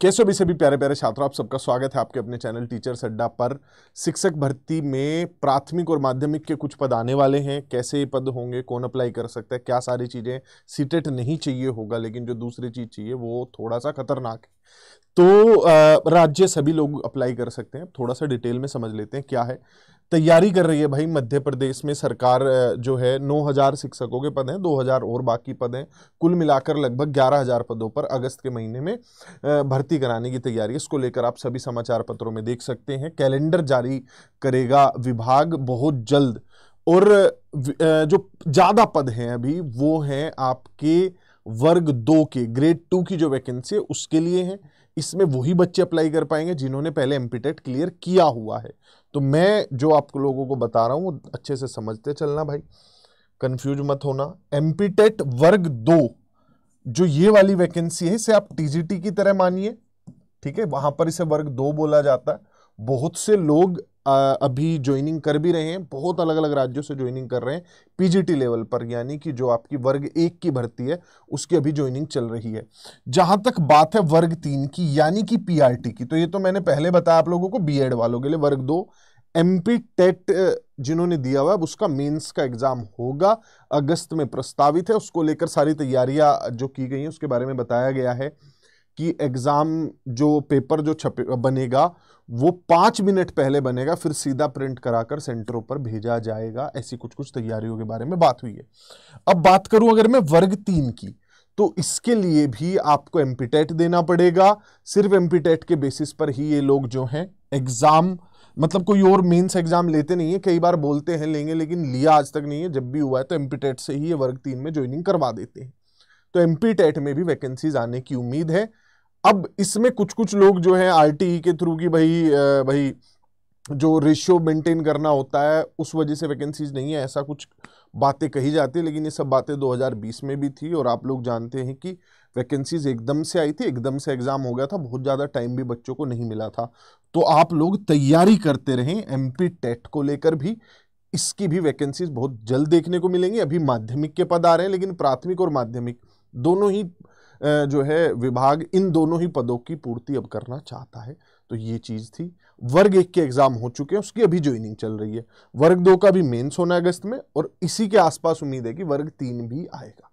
कैसे भी सभी प्यारे प्यारे छात्रों आप सबका स्वागत है आपके अपने चैनल टीचर अड्डा पर शिक्षक भर्ती में प्राथमिक और माध्यमिक के कुछ पद आने वाले हैं कैसे ये पद होंगे कौन अप्लाई कर सकता है क्या सारी चीज़ें सीटेट नहीं चाहिए होगा लेकिन जो दूसरी चीज़ चाहिए वो थोड़ा सा खतरनाक है तो राज्य सभी लोग अप्लाई कर सकते हैं थोड़ा सा डिटेल में समझ लेते हैं क्या है तैयारी कर रही है भाई मध्य प्रदेश में सरकार जो है 9000 शिक्षकों के पद हैं 2000 और बाकी पद हैं कुल मिलाकर लगभग 11000 पदों पर अगस्त के महीने में भर्ती कराने की तैयारी इसको लेकर आप सभी समाचार पत्रों में देख सकते हैं कैलेंडर जारी करेगा विभाग बहुत जल्द और जो ज़्यादा पद हैं अभी वो हैं आपके वर्ग दो के ग्रेड टू की जो वैकेंसी है उसके लिए है इसमें वही बच्चे अप्लाई कर पाएंगे जिन्होंने पहले एमपीटेट क्लियर किया हुआ है तो मैं जो आप लोगों को बता रहा हूँ वो अच्छे से समझते चलना भाई कंफ्यूज मत होना एमपीटेट वर्ग दो जो ये वाली वैकेंसी है इसे आप टीजीटी की तरह मानिए ठीक है वहां पर इसे वर्ग दो बोला जाता है बहुत से लोग अभी ज्वाइनिंग कर भी रहे हैं बहुत अलग अलग राज्यों से ज्वाइनिंग कर रहे हैं पीजीटी लेवल पर यानी कि जो आपकी वर्ग एक की भर्ती है उसकी अभी ज्वाइनिंग चल रही है जहां तक बात है वर्ग तीन की यानी कि पीआरटी की तो ये तो मैंने पहले बताया आप लोगों को बीएड वालों के लिए वर्ग दो पी टेट e जिन्होंने दिया हुआ है उसका मेंस का एग्ज़ाम होगा अगस्त में प्रस्तावित है उसको लेकर सारी तैयारियां जो की गई हैं उसके बारे में बताया गया है कि एग्ज़ाम जो पेपर जो छपे बनेगा वो पाँच मिनट पहले बनेगा फिर सीधा प्रिंट कराकर सेंटरों पर भेजा जाएगा ऐसी कुछ कुछ तैयारियों के बारे में बात हुई है अब बात करूं अगर मैं वर्ग तीन की तो इसके लिए भी आपको एम्पीटेट देना पड़ेगा सिर्फ एम्पीटेट के बेसिस पर ही ये लोग जो हैं एग्ज़ाम मतलब कोई और मेंस एग्जाम लेते नहीं है कई बार बोलते हैं लेंगे लेकिन लिया आज तक नहीं है जब भी हुआ है तो एम्पीटेट से ही ये वर्ग तीन में ज्वाइनिंग करवा देते हैं तो एम टेट e में भी वैकेंसीज आने की उम्मीद है अब इसमें कुछ कुछ लोग जो है आर e के थ्रू की भाई भाई जो रेशियो मेंटेन करना होता है उस वजह से वैकेंसीज नहीं है ऐसा कुछ बातें कही जाती है लेकिन ये सब बातें 2020 में भी थी और आप लोग जानते हैं कि वैकेंसीज एकदम से आई थी एकदम से एग्ज़ाम हो गया था बहुत ज़्यादा टाइम भी बच्चों को नहीं मिला था तो आप लोग तैयारी करते रहें एम टेट e को लेकर भी इसकी भी वैकेंसीज बहुत जल्द देखने को मिलेंगी अभी माध्यमिक के पद आ रहे हैं लेकिन प्राथमिक और माध्यमिक दोनों ही जो है विभाग इन दोनों ही पदों की पूर्ति अब करना चाहता है तो ये चीज़ थी वर्ग एक के एग्ज़ाम हो चुके हैं उसकी अभी ज्वाइनिंग चल रही है वर्ग दो का भी मेंस होना है अगस्त में और इसी के आसपास उम्मीद है कि वर्ग तीन भी आएगा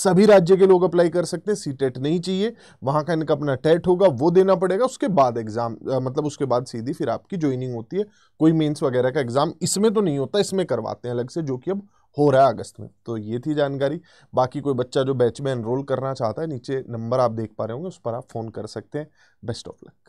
सभी राज्य के लोग अप्लाई कर सकते हैं सी टेट e नहीं चाहिए वहां का इनका अपना टेट e होगा वो देना पड़ेगा उसके बाद एग्ज़ाम मतलब उसके बाद सीधी फिर आपकी ज्वाइनिंग होती है कोई मेन्स वगैरह का एग्ज़ाम इसमें तो नहीं होता इसमें करवाते हैं अलग से जो कि अब हो रहा है अगस्त में तो ये थी जानकारी बाकी कोई बच्चा जो बैच में एनरोल करना चाहता है नीचे नंबर आप देख पा रहे होंगे उस पर आप फ़ोन कर सकते हैं बेस्ट ऑफ लक